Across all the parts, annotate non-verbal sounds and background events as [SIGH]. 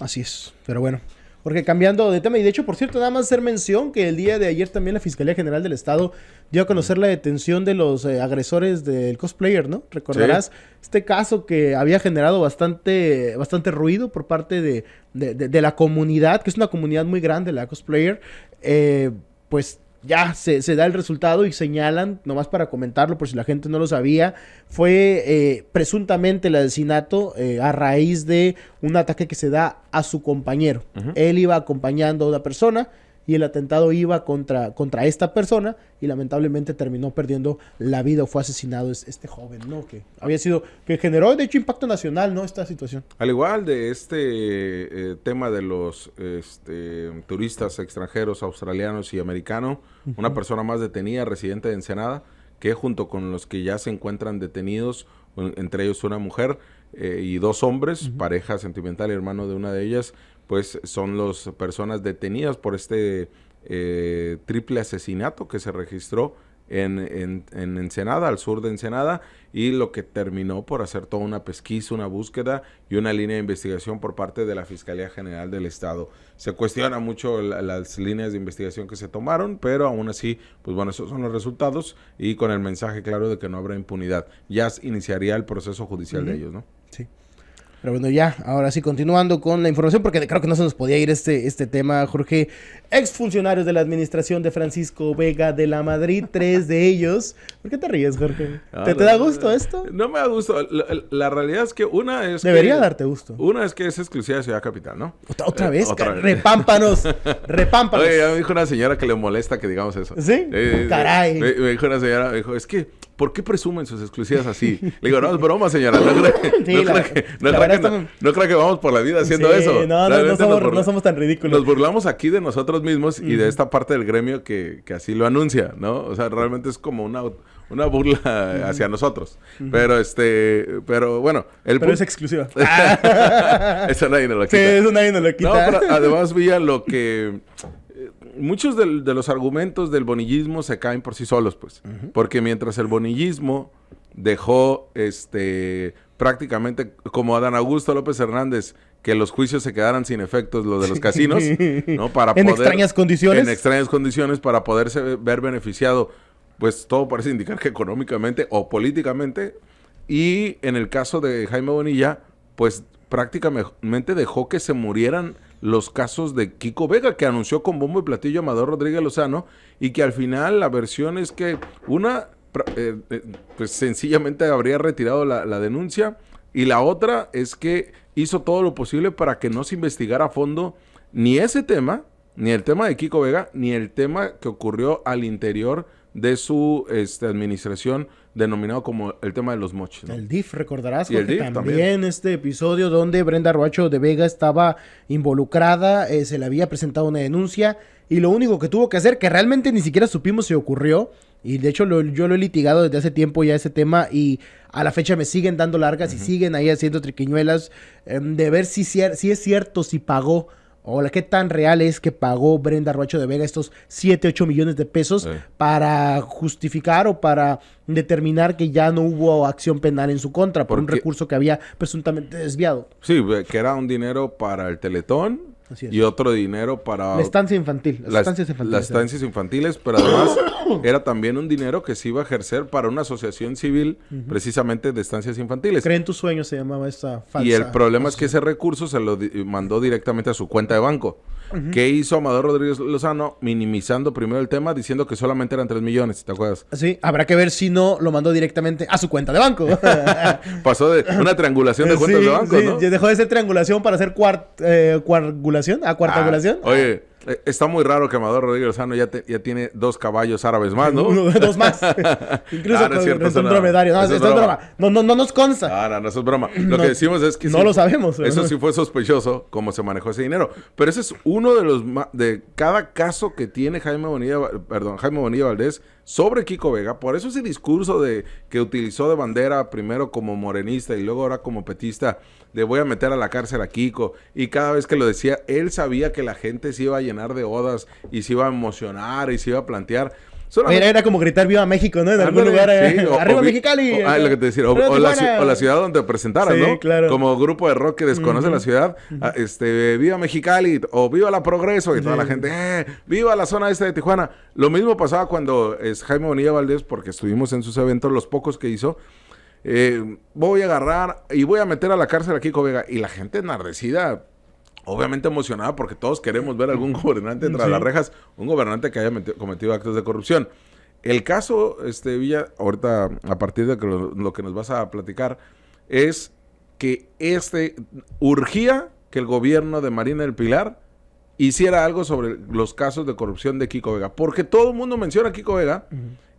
Así es, pero bueno. Porque cambiando de tema, y de hecho, por cierto, nada más hacer mención que el día de ayer también la Fiscalía General del Estado dio a conocer la detención de los eh, agresores del cosplayer, ¿no? Recordarás este caso que había generado bastante, bastante ruido por parte de, de, la comunidad, que es una comunidad muy grande, la cosplayer. Eh, pues ya se, da el resultado y señalan, nomás para comentarlo por si la gente no lo sabía, fue eh, presuntamente el asesinato eh, a raíz de un ataque que se da a su compañero. Él iba acompañando a una persona y el atentado iba contra, contra esta persona y lamentablemente terminó perdiendo la vida o fue asesinado este joven, ¿no? Que había sido, que generó de hecho impacto nacional, ¿no? Esta situación. Al igual de este eh, tema de los este, turistas extranjeros, australianos y americanos, una persona más detenida, residente de Ensenada, que junto con los que ya se encuentran detenidos, entre ellos una mujer eh, y dos hombres, pareja sentimental y hermano de una de ellas, pues son las personas detenidas por este eh, triple asesinato que se registró en, Ensenada, al sur de Ensenada, y lo que terminó por hacer toda una pesquisa, una búsqueda y una línea de investigación por parte de la Fiscalía General del Estado. Se cuestiona mucho las líneas de investigación que se tomaron, pero aún así, pues bueno, esos son los resultados y con el mensaje claro de que no habrá impunidad. Ya iniciaría el proceso judicial de ellos, ¿no? Pero bueno, ya, ahora sí, continuando con la información, porque creo que no se nos podía ir este, este tema, Jorge. Exfuncionarios de la administración de Francisco Vega de la Madrid, tres de ellos. ¿Por qué te ríes, Jorge? Ah, ¿Te, da gusto esto? No me da gusto. La, realidad es que una es. Debería darte gusto. Una es que es exclusiva de Ciudad Capital, ¿no? Otra, eh, vez, repámpanos. [LAUGHS] repámpanos. Oye, ya me dijo una señora que le molesta que digamos eso. ¿Sí? Eh, eh, Caray. Me, me dijo una señora, me dijo, es que ¿por qué presumen sus exclusivas así? [LAUGHS] Le digo, no, es broma, señora. No creo que, vamos por la vida haciendo eso. No, no somos, tan ridículos. Nos burlamos aquí de nosotros mismos y de esta parte del gremio que, que, así lo anuncia, ¿no? O sea, realmente es como una, una burla hacia nosotros. Pero, este, pero bueno. El pero es exclusiva. [LAUGHS] eso nadie nos lo quita. Sí, eso nadie nos lo quita. No, además, Villa, [LAUGHS] lo que muchos de, los argumentos del bonillismo se caen por sí solos, pues. Porque mientras el bonillismo dejó este prácticamente como Adán Augusto López Hernández que los juicios se quedaran sin efectos los de los casinos, ¿no? [LAUGHS] Para en extrañas condiciones. En extrañas condiciones para poderse ver beneficiado, pues todo parece indicar que económicamente o políticamente. Y en el caso de Jaime Bonilla, pues prácticamente dejó que se murieran los casos de Kiko Vega, que anunció con bombo y platillo Amador Rodríguez Lozano, y que al final la versión es que una, eh, eh, pues sencillamente habría retirado la, la denuncia, y la otra es que hizo todo lo posible para que no se investigara a fondo ni ese tema, ni el tema de Kiko Vega, ni el tema que ocurrió al interior de su este, administración denominado como el tema de los moches. El DIF, recordarás, también, este episodio donde Brenda Roacho de Vega estaba involucrada, eh, se le había presentado una denuncia y lo único que tuvo que hacer, que realmente ni siquiera supimos si ocurrió, y de hecho yo lo he litigado desde hace tiempo ya ese tema y a la fecha me siguen dando largas y siguen ahí haciendo triquiñuelas em, de ver si, si es cierto, si pagó Hola, ¿qué tan real es que pagó Brenda Roacho de Vega estos 7, 8 millones de pesos para justificar o para determinar que ya no hubo acción penal en su contra por un recurso que había presuntamente desviado? Sí, que era un dinero para el Teletón y otro dinero para... La estancia infantil. Las, estancias infantiles. Eh. infantiles, pero además [COUGHS] era también un dinero que se iba a ejercer para una asociación civil precisamente de estancias infantiles. Creen tus sueños se llamaba esta falsa. Y el problema es que ese recurso se lo mandó directamente a su cuenta de banco. Qué que hizo Amador Rodríguez Lozano minimizando primero el tema diciendo que solamente eran 3 millones, ¿te acuerdas? Sí, habrá que ver si no lo mandó directamente a su cuenta de banco. [LAUGHS] Pasó de una triangulación de cuentas de banco, sí. Dejó de ser triangulación para hacer cuart eh, a cuartagulación. Ah, oye... Ah. Eh, está muy raro que Amador Rodríguez Sano ya, ya tiene dos caballos árabes más, ¿no? Uno, dos más. [LAUGHS] [LAUGHS] Incluso ah, no es cierto, no, dromedario. No, es broma. No, no, nos consta. Ah, no, no es broma. Lo que decimos es que... No lo sabemos. Eso sí fue sospechoso cómo se manejó ese dinero. Pero ese es uno de los... De cada caso que tiene Jaime Bonilla... Perdón, Jaime Bonilla Valdés sobre Kiko Vega. Por eso ese discurso de que utilizó de bandera primero como morenista y luego ahora como petista de voy a meter a la cárcel a Kiko. Y cada vez que lo decía, él sabía que la gente se iba a llenar de odas y se iba a emocionar y se iba a plantear. Era, como gritar Viva México, ¿no? En algún lugar. Eh, Arriba Mexicali. O, la, ciudad donde presentaras, sí, ¿no? claro. Como grupo de rock que desconoce la ciudad. Ah, este, Viva Mexicali o Viva la Progreso. Y toda la gente, eh, Viva la zona este de Tijuana. Lo mismo pasaba cuando Jaime Bonilla Valdés, porque estuvimos en sus eventos, los pocos que hizo. Eh, voy a agarrar y voy a meter a la cárcel a Kiko Vega. Y la gente enardecida obviamente emocionada porque todos queremos ver algún [LAUGHS] gobernante tras las rejas, un gobernante que haya cometido actos de corrupción. El caso, este Villa, ahorita a partir de lo, que nos vas a platicar, es que este urgía que el gobierno de Marina del Pilar hiciera algo sobre los casos de corrupción de Kiko Vega, porque todo el mundo menciona a Kiko Vega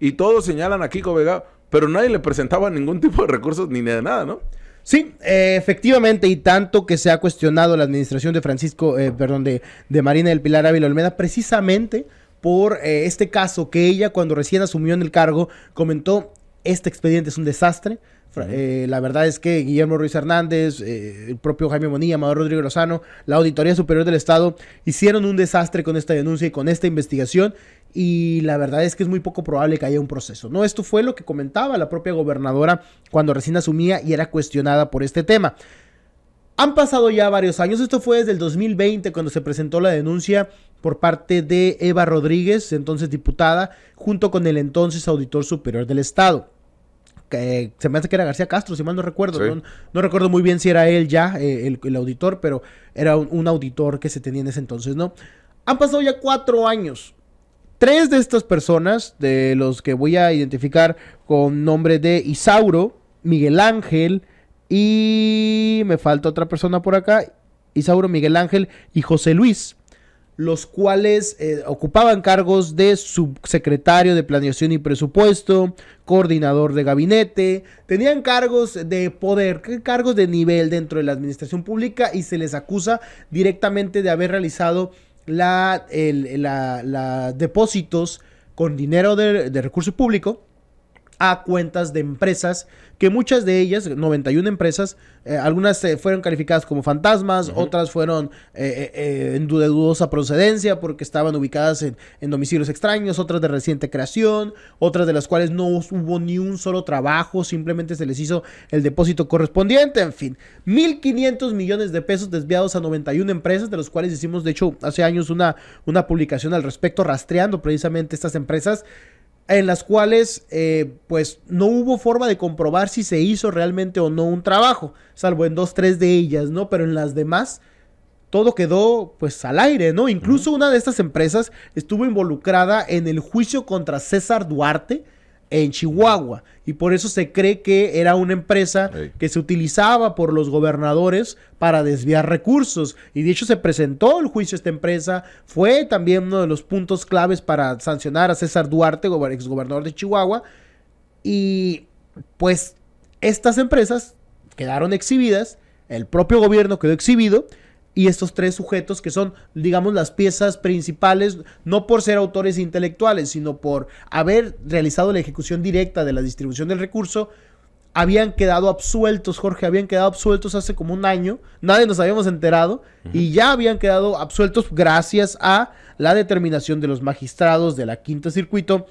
y todos señalan a Kiko Vega, pero nadie le presentaba ningún tipo de recursos ni de nada, ¿no? Sí, eh, efectivamente, y tanto que se ha cuestionado la administración de Francisco, eh, perdón, de, de, Marina del Pilar Ávila Olmeda, precisamente por eh, este caso que ella cuando recién asumió en el cargo comentó, este expediente es un desastre, eh, la verdad es que Guillermo Ruiz Hernández, eh, el propio Jaime Monilla, Amador Rodrigo Lozano, la Auditoría Superior del Estado hicieron un desastre con esta denuncia y con esta investigación. Y la verdad es que es muy poco probable que haya un proceso. No, esto fue lo que comentaba la propia gobernadora cuando recién asumía y era cuestionada por este tema. Han pasado ya varios años, esto fue desde el 2020 cuando se presentó la denuncia por parte de Eva Rodríguez, entonces diputada, junto con el entonces auditor superior del Estado. Eh, se me hace que era García Castro, si mal no recuerdo. No, recuerdo muy bien si era él ya, eh, el, auditor, pero era un, auditor que se tenía en ese entonces, ¿no? Han pasado ya cuatro años. Tres de estas personas, de los que voy a identificar con nombre de Isauro, Miguel Ángel y me falta otra persona por acá, Isauro, Miguel Ángel y José Luis los cuales eh, ocupaban cargos de subsecretario de Planeación y Presupuesto, coordinador de gabinete, tenían cargos de poder, cargos de nivel dentro de la administración pública y se les acusa directamente de haber realizado la, la, depósitos con dinero de, de públicos, a cuentas de empresas, que muchas de ellas, 91 empresas, eh, algunas eh, fueron calificadas como fantasmas, otras fueron eh, en de dudosa procedencia porque estaban ubicadas en, domicilios extraños, otras de reciente creación, otras de las cuales no hubo ni un solo trabajo, simplemente se les hizo el depósito correspondiente, en fin, 1.500 millones de pesos desviados a 91 empresas, de los cuales hicimos, de hecho, hace años una, una publicación al respecto, rastreando precisamente estas empresas en las cuales eh, pues no hubo forma de comprobar si se hizo realmente o no un trabajo, salvo en dos, tres de ellas, ¿no? Pero en las demás todo quedó pues al aire, ¿no? Incluso una de estas empresas estuvo involucrada en el juicio contra César Duarte, en Chihuahua. Y por eso se cree que era una empresa que se utilizaba por los gobernadores para desviar recursos. Y de hecho se presentó el juicio a esta empresa. Fue también uno de los puntos claves para sancionar a César Duarte, exgobernador de Chihuahua. Y pues estas empresas quedaron exhibidas. El propio gobierno quedó exhibido y estos tres sujetos que son, digamos, las piezas principales, no por ser autores intelectuales, sino por haber realizado la ejecución directa de la distribución del recurso, habían quedado absueltos, Jorge, habían quedado absueltos hace como un año, nadie nos habíamos enterado, y ya habían quedado absueltos gracias a la determinación de los magistrados de la Quinta Circuito.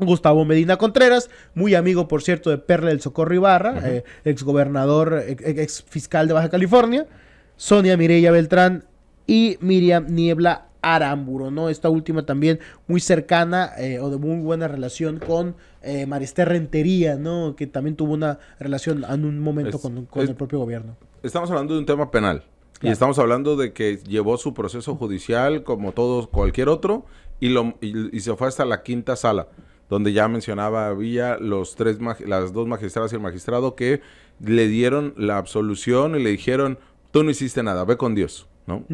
Gustavo Medina Contreras, muy amigo, por cierto, de Perla del Socorro Ibarra, eh, ex gobernador ex fiscal de Baja California, Sonia Mireya Beltrán y Miriam Niebla Aramburo, ¿no? Esta última también muy cercana eh, o de muy buena relación con eh, Rentería, ¿no? Que también tuvo una relación en un momento con, el propio gobierno. Estamos hablando de un tema penal. Y estamos hablando de que llevó su proceso judicial como todos, cualquier otro, y, lo, y, se fue hasta la quinta sala, donde ya mencionaba había los tres, las dos magistradas y el magistrado que le dieron la absolución y le dijeron, tú no hiciste nada, ve con Dios, ¿no?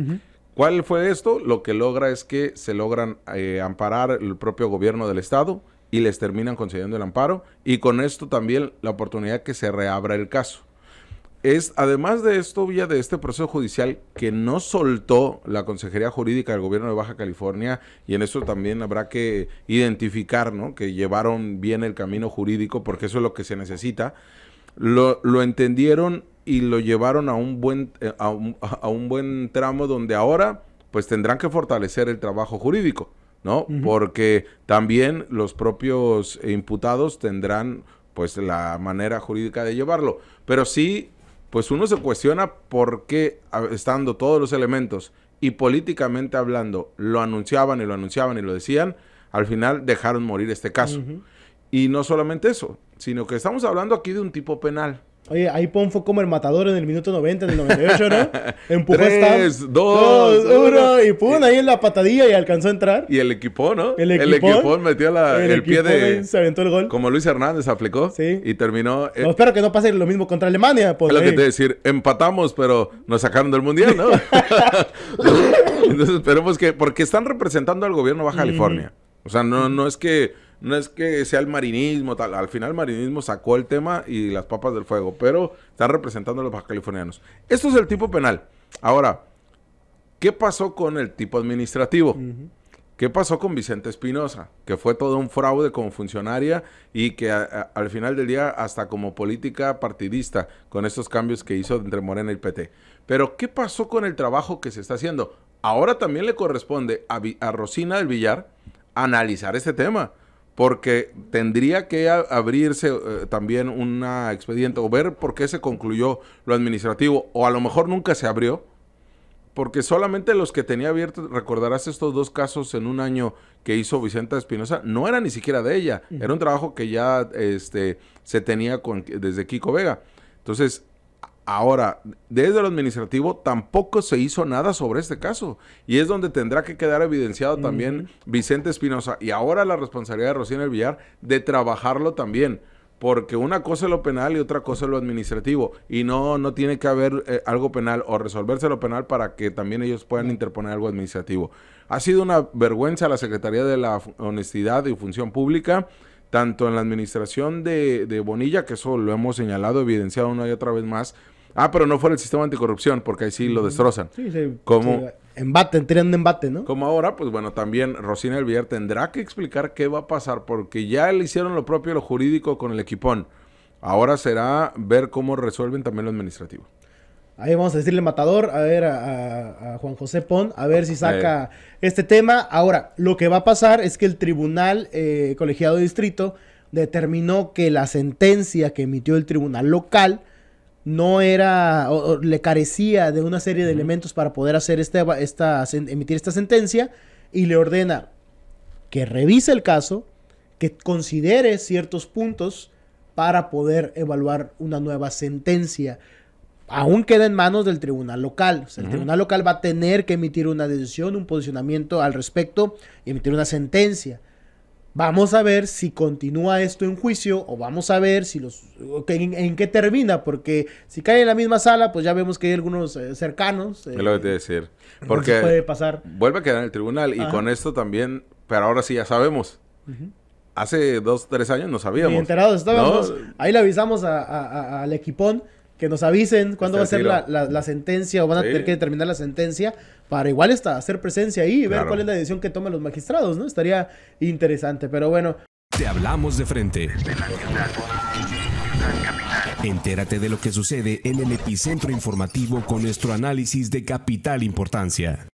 ¿Cuál fue esto? Lo que logra es que se logran eh, amparar el propio gobierno del Estado y les terminan concediendo el amparo y con esto también la oportunidad que se reabra el caso. Es, además de esto, vía de este proceso judicial que no soltó la Consejería Jurídica del Gobierno de Baja California, y en eso también habrá que identificar, ¿no? Que llevaron bien el camino jurídico, porque eso es lo que se necesita. Lo, lo entendieron y lo llevaron a un buen, eh, [LAUGHS] a un, buen tramo donde ahora pues tendrán que fortalecer el trabajo jurídico, ¿no? Porque también los propios imputados tendrán pues la manera jurídica de llevarlo. Pero sí, pues uno se cuestiona por qué estando todos los elementos y políticamente hablando, lo anunciaban y lo anunciaban y lo decían, al final dejaron morir este caso. Y no solamente eso, sino que estamos hablando aquí de un tipo penal. Oye, ahí fue como el matador en el minuto 90, en el 98, ¿no? [LAUGHS] Empujó Tres, 3, dos, dos, uno, y pum, ahí en la patadilla y alcanzó a entrar. Y el equipo, ¿no? El equipo. El equipo metió el, pie de... Se aventó el gol. Como Luis Hernández aplicó. Sí. Y terminó... Eh, espero que no pase lo mismo contra Alemania. Pues, es lo que te decir, empatamos, pero nos sacaron del Mundial, ¿no? [LAUGHS] [LAUGHS] Entonces esperemos que... Porque están representando al gobierno de Baja California. O sea, no, no es que no es que sea el marinismo, Al final el marinismo sacó el tema y las papas del fuego, pero están representando a los californianos. Esto es el tipo penal. Ahora, ¿qué pasó con el tipo administrativo? ¿Qué pasó con Vicente Espinosa? Que fue todo un fraude como funcionaria y que al final del día hasta como política partidista con estos cambios que hizo entre Morena y PT. Pero ¿qué pasó con el trabajo que se está haciendo? Ahora también le corresponde a, a Rosina del Villar analizar este tema porque tendría que abrirse eh, también una expediente o ver por qué se concluyó lo administrativo o a lo mejor nunca se abrió. Porque solamente los que tenía abiertos, recordarás estos dos casos en un año que hizo Vicenta Espinosa, no era ni siquiera de ella, era un trabajo que ya este, se tenía con, desde Kiko Vega. Entonces, Ahora, desde lo administrativo tampoco se hizo nada sobre este caso y es donde tendrá que quedar evidenciado también Vicente Espinosa y ahora la responsabilidad de Rocío El Villar de trabajarlo también. Porque una cosa es lo penal y otra cosa es lo administrativo. Y no, no tiene que haber eh, algo penal o resolverse lo penal para que también ellos puedan interponer algo administrativo. Ha sido una vergüenza la Secretaría de la Honestidad y Función Pública tanto en la administración de, de, Bonilla, que eso lo hemos señalado, evidenciado una y otra vez más, Ah, pero no fuera el sistema anticorrupción, porque ahí sí lo destrozan. Sí, sí. Como, sí, embaten, tiran embate, ¿no? Como ahora, pues bueno, también Rosina Elvier tendrá que explicar qué va a pasar, porque ya le hicieron lo propio lo jurídico con el equipón. Ahora será ver cómo resuelven también lo administrativo. Ahí vamos a decirle matador, a ver a, Juan José Pon, a ver si eh. saca este tema. Ahora, lo que va a pasar es que el tribunal eh, colegiado distrito determinó que la sentencia que emitió el tribunal local no era, o, le carecía de una serie de elementos para poder hacer este esta, emitir esta sentencia y le ordena que revise el caso, que considere ciertos puntos para poder evaluar una nueva sentencia. Aún queda en manos del tribunal local. El tribunal local va a tener que emitir una decisión, un posicionamiento al respecto y emitir una sentencia. Vamos a ver si continúa esto en juicio o vamos a ver si los en, qué termina, porque si cae en la misma sala, pues ya vemos que hay algunos eh, cercanos. lo que eh, decir. Porque puede pasar. Vuelve a quedar en el tribunal y con esto también, pero ahora sí ya sabemos. Hace dos, tres años no sabíamos. Ni enterados estábamos. Ahí le avisamos al equipón que nos avisen cuándo va a ser la, sentencia o van a tener que terminar la sentencia para igual está, hacer presencia ahí y ver cuál es la decisión que toman los magistrados, ¿no? Estaría interesante, pero bueno. Te hablamos de frente. Entérate de lo que sucede en el epicentro informativo con nuestro análisis de capital importancia.